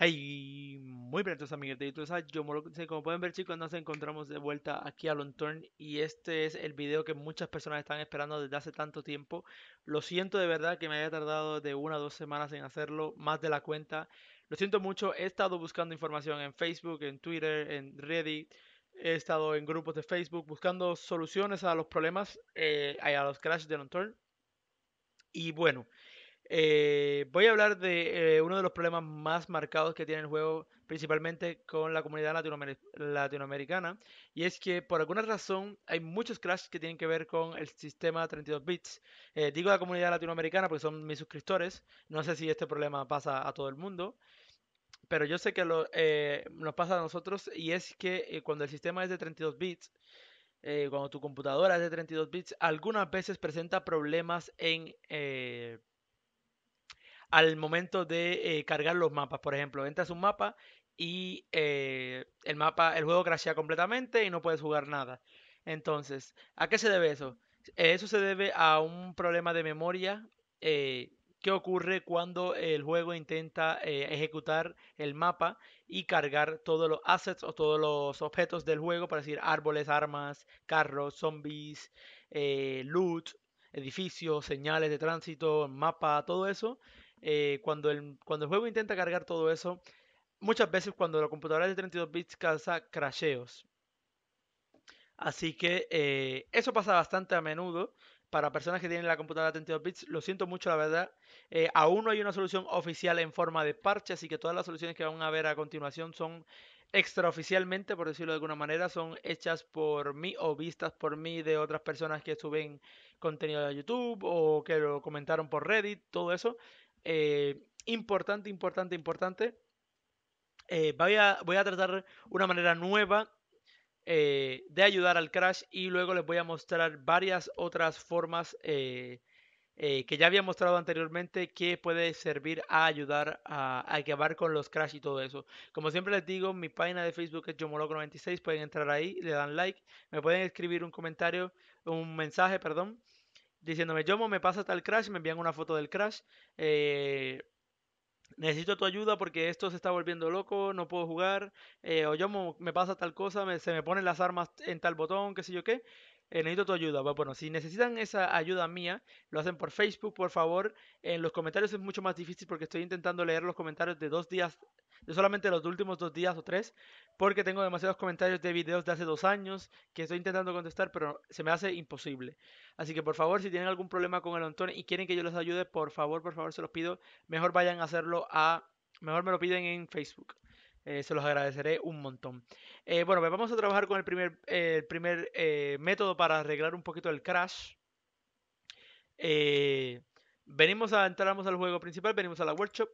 Hey, muy buenas amigos de YouTube, yo como pueden ver chicos nos encontramos de vuelta aquí a Turn y este es el video que muchas personas están esperando desde hace tanto tiempo. Lo siento de verdad que me haya tardado de una o dos semanas en hacerlo, más de la cuenta. Lo siento mucho, he estado buscando información en Facebook, en Twitter, en Reddit, he estado en grupos de Facebook buscando soluciones a los problemas, eh, a los crashes de Turn. Y bueno, eh, voy a hablar de eh, uno de los problemas más marcados que tiene el juego, principalmente con la comunidad latinoamericana, y es que por alguna razón hay muchos crashes que tienen que ver con el sistema 32 bits. Eh, digo la comunidad latinoamericana porque son mis suscriptores, no sé si este problema pasa a todo el mundo. Pero yo sé que lo, nos pasa a nosotros y es que cuando el sistema es de 32 bits, eh, cuando tu computadora es de 32 bits, algunas veces presenta problemas en eh, al momento de eh, cargar los mapas. Por ejemplo, entras un mapa y el mapa, el juego crashea completamente y no puedes jugar nada. Entonces, ¿a qué se debe eso? Eso se debe a un problema de memoria Qué ocurre cuando el juego intenta eh, ejecutar el mapa y cargar todos los assets o todos los objetos del juego, para decir árboles, armas, carros, zombies, eh, loot, edificios, señales de tránsito, mapa, todo eso. Eh, cuando, el, cuando el juego intenta cargar todo eso, muchas veces cuando la computadora es de 32 bits causa crasheos. Así que eso pasa bastante a menudo para personas que tienen la computadora 32 bits, lo siento mucho, la verdad. Eh, aún no hay una solución oficial en forma de parche, así que todas las soluciones que van a ver a continuación son extraoficialmente, por decirlo de alguna manera, son hechas por mí o vistas por mí de otras personas que suben contenido a YouTube o que lo comentaron por Reddit, todo eso. Eh, importante, importante, importante. Eh, voy, a, voy a tratar una manera nueva eh, de ayudar al crash y luego les voy a mostrar varias otras formas eh, eh, que ya había mostrado anteriormente que puede servir a ayudar a, acabar con los crash y todo eso. Como siempre les digo, mi página de Facebook es Yomoloco96, pueden entrar ahí, le dan like, me pueden escribir un comentario, un mensaje, perdón, diciéndome, Yomo, me pasa tal crash, me envían una foto del crash necesito tu ayuda porque esto se está volviendo loco, no puedo jugar, eh, o yo me pasa tal cosa, se me ponen las armas en tal botón, qué sé yo qué. Eh, necesito tu ayuda. bueno, si necesitan esa ayuda mía, lo hacen por Facebook, por favor. En los comentarios es mucho más difícil porque estoy intentando leer los comentarios de dos días yo solamente los últimos dos días o tres, porque tengo demasiados comentarios de videos de hace dos años que estoy intentando contestar, pero se me hace imposible. Así que por favor, si tienen algún problema con el antón y quieren que yo les ayude, por favor, por favor, se los pido, mejor vayan a hacerlo a, mejor me lo piden en Facebook. Eh, se los agradeceré un montón. Eh, bueno, pues vamos a trabajar con el primer, el primer eh, método para arreglar un poquito el crash. venimos a entramos al juego principal, venimos a la workshop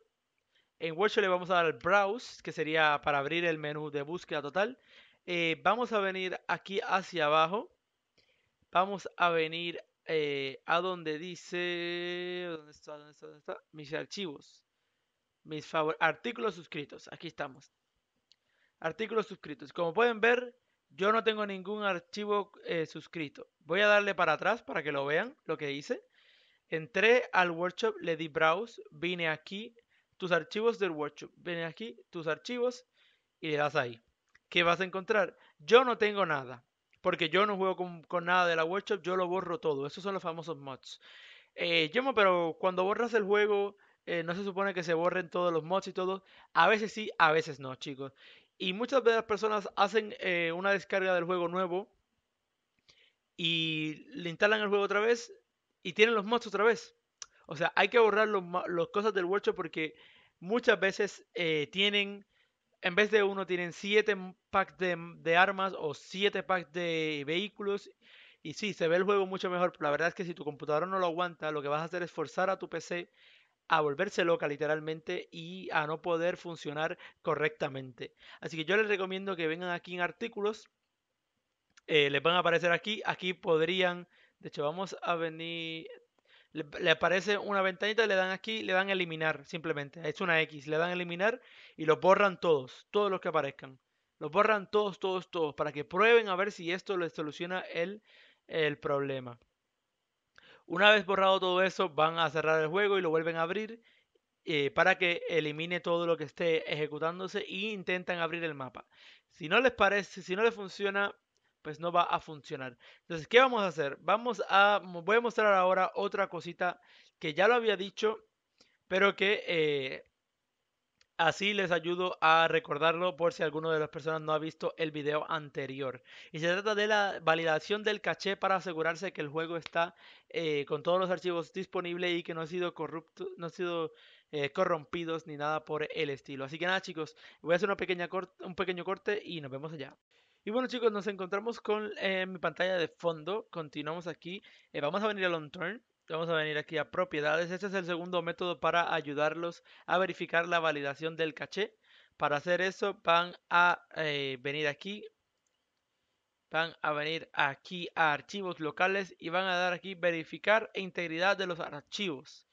en Workshop le vamos a dar Browse, que sería para abrir el menú de búsqueda total. Eh, vamos a venir aquí hacia abajo. Vamos a venir eh, a donde dice... ¿Dónde está? ¿Dónde está? Mis archivos. Mis favoritos. artículos suscritos. Aquí estamos. Artículos suscritos. Como pueden ver, yo no tengo ningún archivo eh, suscrito. Voy a darle para atrás para que lo vean, lo que hice. Entré al workshop, le di browse, vine aquí, tus archivos del workshop. ven aquí, tus archivos y le das ahí. ¿Qué vas a encontrar? Yo no tengo nada, porque yo no juego con, nada de la workshop, yo lo borro todo. Esos son los famosos mods. Eh, yo, pero cuando borras el juego, eh, no se supone que se borren todos los mods y todo. A veces sí, a veces no, chicos. Y muchas veces las personas hacen eh, una descarga del juego nuevo y le instalan el juego otra vez y tienen los mods otra vez. O sea, hay que borrar las los cosas del workshop porque muchas veces eh, tienen, en vez de uno, tienen 7 packs de, armas o 7 packs de vehículos. Y sí, se ve el juego mucho mejor, la verdad es que si tu computadora no lo aguanta, lo que vas a hacer es forzar a tu PC a volverse loca literalmente y a no poder funcionar correctamente. Así que yo les recomiendo que vengan aquí en artículos. Eh, les van a aparecer aquí. Aquí podrían... De hecho, vamos a venir... Le, aparece una ventanita, le dan aquí, le dan eliminar, simplemente. Es una X, le dan eliminar y los borran todos, todos los que aparezcan. Los borran todos, todos, todos, para que prueben a ver si esto les soluciona el, el problema. Una vez borrado todo eso, van a cerrar el juego y lo vuelven a abrir eh, para que elimine todo lo que esté ejecutándose e intentan abrir el mapa. Si no les parece, si no les funciona, pues no va a funcionar. Entonces, ¿qué vamos a hacer? Vamos a, voy a mostrar ahora otra cosita que ya lo había dicho, pero que eh, así les ayudo a recordarlo por si alguno de las personas no ha visto el video anterior. Y se trata de la validación del caché para asegurarse que el juego está eh, con todos los archivos disponibles y que no ha sido corrupto, no ha sido eh, corrompidos ni nada por el estilo. Así que nada chicos, voy a hacer una pequeña un pequeño corte y nos vemos allá. Y bueno chicos, nos encontramos con eh, mi pantalla de fondo. Continuamos aquí. Eh, vamos a venir a Long Vamos a venir aquí a propiedades. Este es el segundo método para ayudarlos a verificar la validación del caché. Para hacer eso van a eh, venir aquí. Van a venir aquí a archivos locales y van a dar aquí verificar e integridad de los archivos.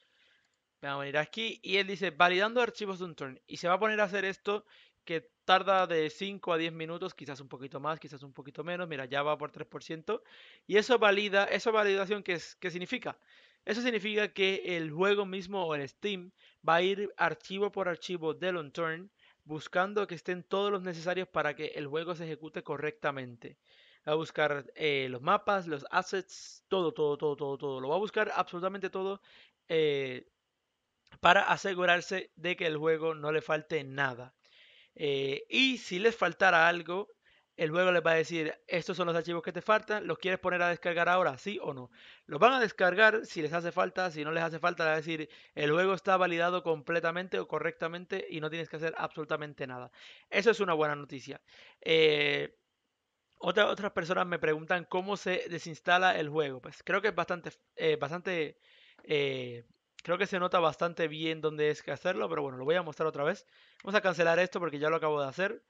Van a venir aquí y él dice validando archivos de un turn. Y se va a poner a hacer esto que tarda de 5 a 10 minutos, quizás un poquito más, quizás un poquito menos. Mira, ya va por 3%. Y eso valida, esa validación, ¿qué, significa? Eso significa que el juego mismo o el Steam va a ir archivo por archivo de on turn buscando que estén todos los necesarios para que el juego se ejecute correctamente. Va a buscar eh, los mapas, los assets, todo, todo, todo, todo, todo. Lo va a buscar absolutamente todo eh, para asegurarse de que el juego no le falte nada. Eh, y si les faltara algo, el juego les va a decir, estos son los archivos que te faltan, ¿los quieres poner a descargar ahora? ¿Sí o no? Los van a descargar si les hace falta, si no les hace falta, les va a decir, el juego está validado completamente o correctamente y no tienes que hacer absolutamente nada. Eso es una buena noticia. Eh, otras personas me preguntan cómo se desinstala el juego. Pues creo que es bastante, eh, bastante Creo que se nota bastante bien dónde es que hacerlo, pero bueno, lo voy a mostrar otra vez. Vamos a cancelar esto porque ya lo acabo de hacer.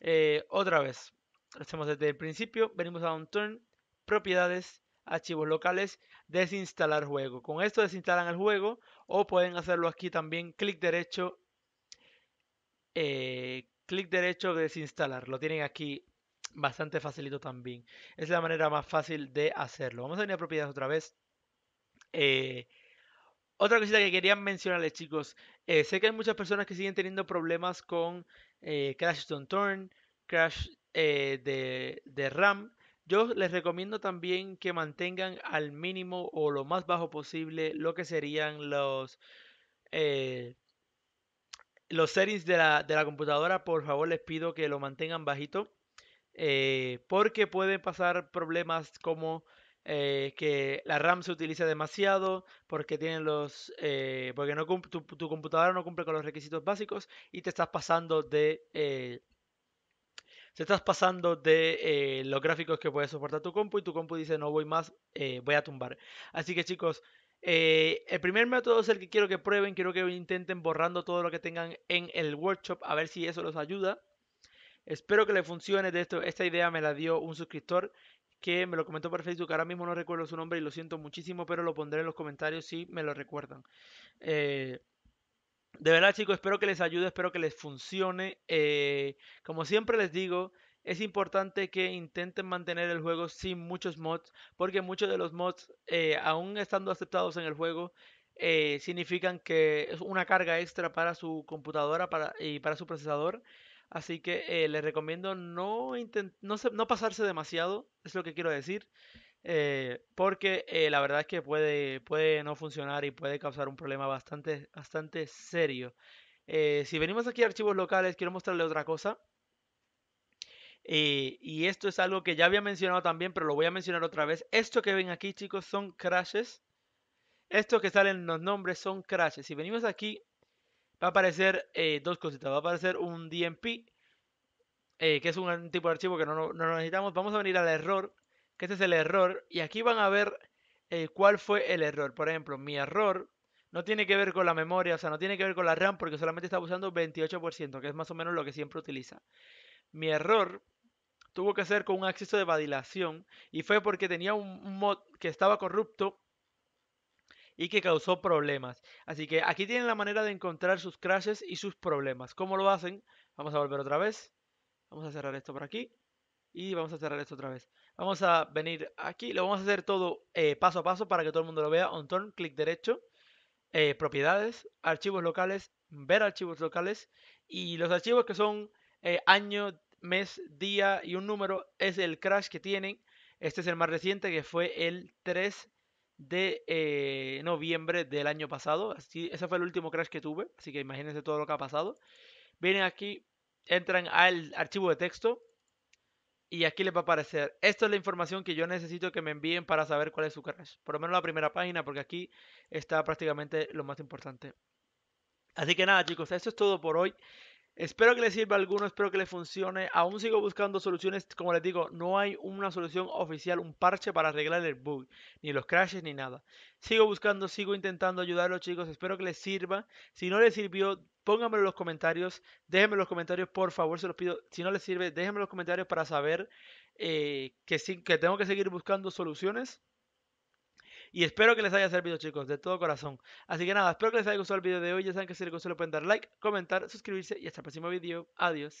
Eh, otra vez, lo hacemos desde el principio. Venimos a un turn, propiedades, archivos locales, desinstalar juego. Con esto desinstalan el juego o pueden hacerlo aquí también, clic derecho, eh, clic derecho, desinstalar. Lo tienen aquí bastante facilito también. Es la manera más fácil de hacerlo. Vamos a venir a propiedades otra vez. Eh, otra cosita que quería mencionarles, chicos. Eh, sé que hay muchas personas que siguen teniendo problemas con eh, Crash Don't Turn, Crash eh, de, RAM. Yo les recomiendo también que mantengan al mínimo o lo más bajo posible lo que serían los, los settings de la, de la, computadora. Por favor, les pido que lo mantengan bajito. porque pueden pasar problemas como eh, que la RAM se utiliza demasiado porque tienen los eh, porque no tu, computadora no cumple con los requisitos básicos y te estás pasando de eh, estás pasando de los gráficos que puede soportar tu compu y tu compu dice no voy más voy a tumbar así que chicos el primer método es el que quiero que prueben, quiero que intenten borrando todo lo que tengan en el workshop, a ver si eso los ayuda. Espero que les funcione de esto. Esta idea me la dio un suscriptor que me lo comentó por Facebook. Ahora mismo no recuerdo su nombre y lo siento muchísimo, pero lo pondré en los comentarios si me lo recuerdan. Eh, de verdad, chicos, espero que les ayude, espero que les funcione. Eh, como siempre les digo, es importante que intenten mantener el juego sin muchos mods, porque muchos de los mods, eh, aún estando aceptados en el juego, significan que es una carga extra para su computadora y para su procesador. Así que eh, les recomiendo no, no, pasarse demasiado, es lo que quiero decir, eh, porque eh, la verdad es que puede, puede no funcionar y puede causar un problema bastante, bastante serio. si venimos aquí a archivos locales, quiero mostrarle otra cosa. y esto es algo que ya había mencionado también, pero lo voy a mencionar otra vez. Esto que ven aquí, chicos, son crashes. Esto que salen los nombres son crashes. Si venimos aquí va a aparecer eh, dos cositas. Va a aparecer un DMP, eh, que es un tipo de archivo que no, no, necesitamos. Vamos a venir al error, que este es el error. Y aquí van a ver eh, cuál fue el error. Por ejemplo, mi error no tiene que ver con la memoria, o sea, no tiene que ver con la RAM, porque solamente está usando 28%, que es más o menos lo que siempre utiliza. Mi error tuvo que ser con un acceso de validación y fue porque tenía un mod que estaba corrupto y que causó problemas. Así que aquí tienen la manera de encontrar sus crashes y sus problemas. ¿Cómo lo hacen? Vamos a volver otra vez. Vamos a cerrar esto por aquí. Y vamos a cerrar esto otra vez. Vamos a venir aquí. Lo vamos a hacer todo eh, paso a paso para que todo el mundo lo vea. On clic derecho. Eh, propiedades, archivos locales, ver archivos locales. Y los archivos que son eh, año, mes, día y un número es el crash que tienen. Este es el más reciente que fue el 3 de eh, noviembre del año pasado. Así, ese fue el último crash que tuve, así que imagínense todo lo que ha pasado. Vienen aquí, entran al archivo de texto y aquí les va a aparecer. Esta es la información que yo necesito que me envíen para saber cuál es su crash. Por lo menos la primera página, porque aquí está prácticamente lo más importante. Así que nada chicos, Esto es todo por hoy. Espero que les sirva alguno, espero que les funcione. Aún sigo buscando soluciones, como les digo, no hay una solución oficial, un parche para arreglar el bug, ni los crashes, ni nada. Sigo buscando, sigo intentando ayudarlos chicos, espero que les sirva. Si no les sirvió, pónganmelo en los comentarios, déjenme en los comentarios, por favor, se los pido. Si no les sirve, déjenme en los comentarios para saber eh, que tengo que seguir buscando soluciones. Y espero que les haya servido, chicos, de todo corazón. Así que nada, espero que les haya gustado el video de hoy. Ya saben que si les gustó le pueden dar like, comentar, suscribirse y hasta el próximo video. Adiós.